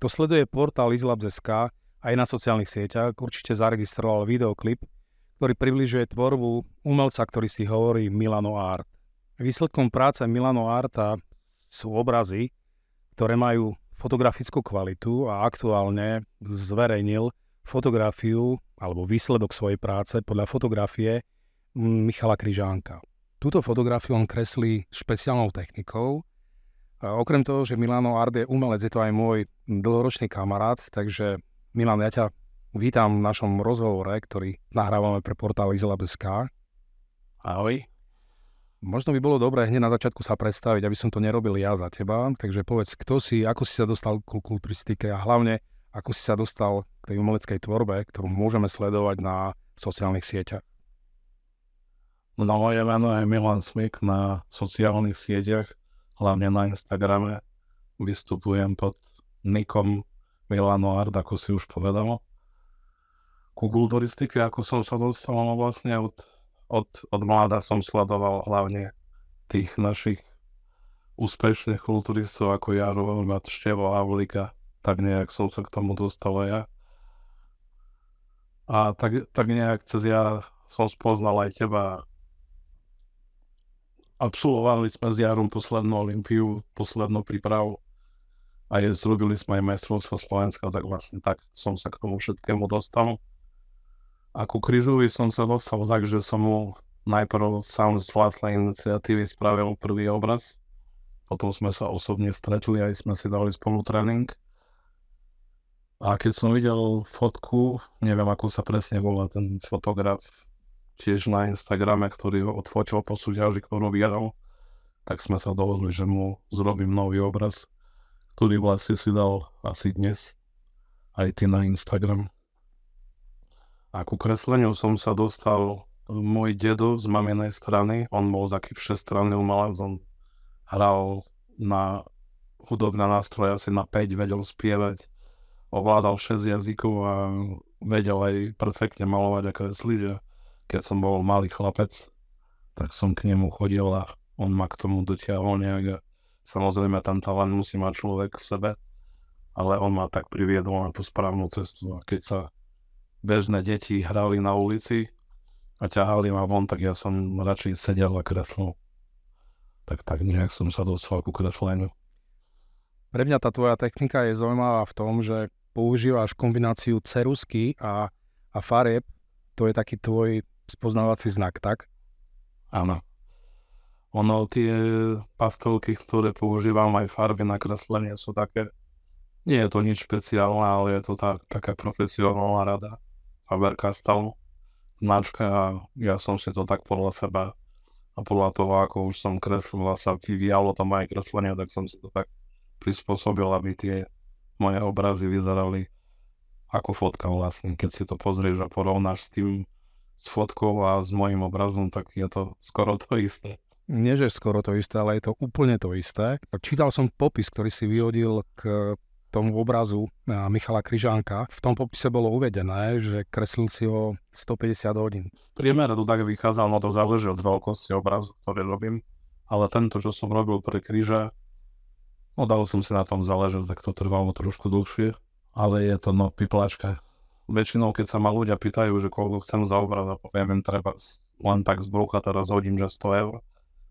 Kto sleduje portál Izlab.sk aj na sociálnych sieťach, určite zaregistroval videoklip, ktorý približuje tvorbu umelca, ktorý si hovorí Milano Art. Výsledkom práce Milano Arta sú obrazy, ktoré majú fotografickú kvalitu a aktuálne zverejnil fotografiu alebo výsledok svojej práce podľa fotografie mm, Michala Kryžánka. Túto fotografiu on kreslí špeciálnou technikou, a okrem toho, že Milano Ard je umelec, je to aj môj dlhoročný kamarát, takže Milan, ja ťa vítam v našom rozhovore, ktorý nahrávame pre portál Izolabsk. Ahoj. Možno by bolo dobré hneď na začiatku sa predstaviť, aby som to nerobil ja za teba. Takže povedz, kto si, ako si sa dostal ku kulturistike a hlavne, ako si sa dostal k tej umeleckej tvorbe, ktorú môžeme sledovať na sociálnych sieťach. No, moje meno je Milan Smik na sociálnych sieťach hlavne na Instagrame. Vystupujem pod nikom Milano Art, ako si už povedalo. Ku kulturistike, ako som sa dostal, no vlastne od, od, od mláda som sledoval hlavne tých našich úspešných kulturistov ako Jaro Ormat, Števo Havlika, tak nejak som sa k tomu dostal ja. A tak, tak nejak cez ja som spoznal aj teba, absolvovali sme s Jarom poslednú Olympiu, poslednú prípravu a je, zrobili sme aj majstrovstvo Slovenska, tak vlastne tak som sa k tomu všetkému dostal. A ku Kryžovi som sa dostal tak, že som mu najprv sám z vlastnej iniciatívy spravil prvý obraz, potom sme sa osobne stretli a sme si dali spolu tréning. A keď som videl fotku, neviem ako sa presne volá ten fotograf, tiež na Instagrame, ktorý ho odfotil po súťaži, ktorú vyhral, tak sme sa dohodli, že mu zrobím nový obraz, ktorý vlastne si dal asi dnes aj ty na Instagram. A ku kresleniu som sa dostal môj dedo z maminej strany, on bol taký všestranný umelec, on hral na hudobné nástroje asi na 5, vedel spievať, ovládal 6 jazykov a vedel aj perfektne malovať a kresliť keď som bol malý chlapec, tak som k nemu chodil a on ma k tomu dotiahol nejak. Samozrejme, tam talent musí mať človek v sebe, ale on ma tak priviedol na tú správnu cestu. A keď sa bežné deti hrali na ulici a ťahali ma von, tak ja som radšej sedel a kreslil. Tak tak nejak som sa dostal ku kresleniu. Pre mňa tá tvoja technika je zaujímavá v tom, že používaš kombináciu cerusky a, a farieb. To je taký tvoj spoznávací znak, tak? Áno. Ono, tie pastelky, ktoré používam aj farby na kreslenie, sú také... Nie je to nič špeciálne, ale je to tá, taká profesionálna rada. Faber Castell značka a ja som si to tak podľa seba a podľa toho, ako už som kreslil a sa vyvíjalo to moje kreslenie, tak som si to tak prispôsobil, aby tie moje obrazy vyzerali ako fotka vlastne, keď si to pozrieš a porovnáš s tým, s fotkou a s mojim obrazom, tak je to skoro to isté. Nie, že skoro to isté, ale je to úplne to isté. Čítal som popis, ktorý si vyhodil k tomu obrazu eh, Michala Kryžánka. V tom popise bolo uvedené, že kreslil si ho 150 hodín. Priemer to tak vychádzal, no to záleží od veľkosti obrazu, ktorý robím, ale tento, čo som robil pre kríža, odal no som si na tom záležil, tak to trvalo trošku dlhšie, ale je to no piplačka väčšinou, keď sa ma ľudia pýtajú, že koľko chcem za obraz a poviem im treba len tak z brucha teraz hodím, že 100 eur,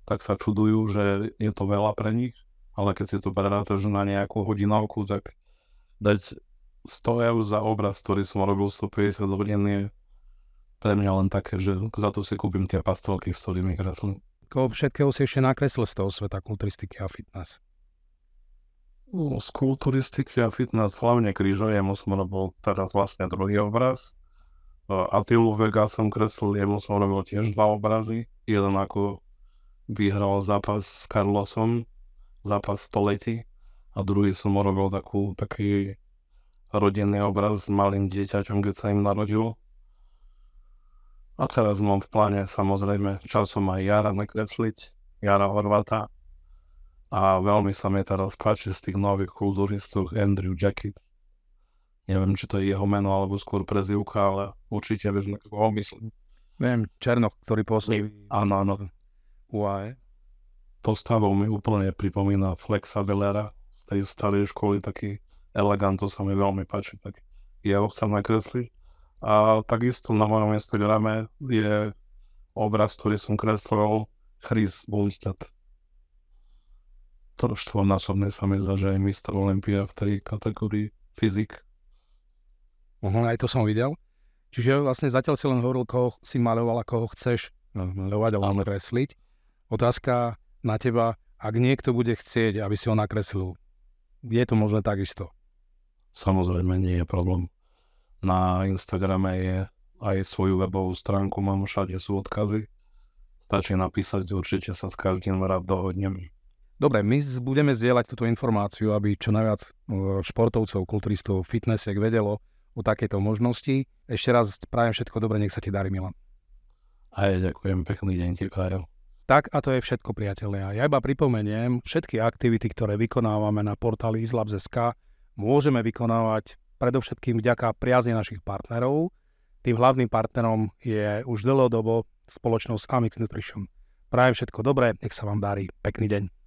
tak sa čudujú, že je to veľa pre nich, ale keď si to že na nejakú hodinovku, tak dať 100 eur za obraz, ktorý som robil 150 hodín je pre mňa len také, že za to si kúpim tie pastelky, s ktorými kreslím. Koho všetkého si ešte nakreslil z toho sveta kulturistiky a fitness? No, z kulturistiky a fitness, hlavne krížo, jemu som robil teraz vlastne druhý obraz. Atilu Vega som kreslil, jemu som robil tiež dva obrazy. Jeden ako vyhral zápas s Carlosom, zápas stolety. a druhý som robil takú, taký rodinný obraz s malým dieťaťom, keď sa im narodilo. A teraz mám v pláne samozrejme časom aj Jara nakresliť, Jara Horvata, a veľmi sa mi teraz páči z tých nových kulturistov Andrew Jacket. Neviem, či to je jeho meno, alebo skôr prezivka, ale určite vieš, na koho myslím. Viem, Černoch, ktorý pôsobí. Áno, áno. UAE. Postavou mi úplne pripomína Flexa Velera z tej starej školy, taký eleganto sa mi veľmi páči, tak ja ho chcem nakresliť. A takisto na mojom Instagrame je obraz, ktorý som kreslil Chris Bunstad to štvornásobné sa mi zdá, že aj mistr Olympia v tej kategórii fyzik. Uh-huh, aj to som videl. Čiže vlastne zatiaľ si len hovoril, koho si maloval a koho chceš malovať alebo kresliť. Otázka na teba, ak niekto bude chcieť, aby si ho nakreslil, je to možné takisto? Samozrejme, nie je problém. Na Instagrame je aj svoju webovú stránku, mám všade sú odkazy. Stačí napísať, určite sa s každým rád dohodnem. Dobre, my budeme zdieľať túto informáciu, aby čo najviac športovcov, kulturistov, fitnessiek vedelo o takejto možnosti. Ešte raz prajem všetko dobre, nech sa ti darí, Milan. ja ďakujem, pekný deň ti prajem. Tak a to je všetko, priatelia. Ja iba pripomeniem, všetky aktivity, ktoré vykonávame na portáli izlabs.sk, môžeme vykonávať predovšetkým vďaka priazne našich partnerov. Tým hlavným partnerom je už dlhodobo spoločnosť Amix Nutrition. Prajem všetko dobré, nech sa vám darí. Pekný deň.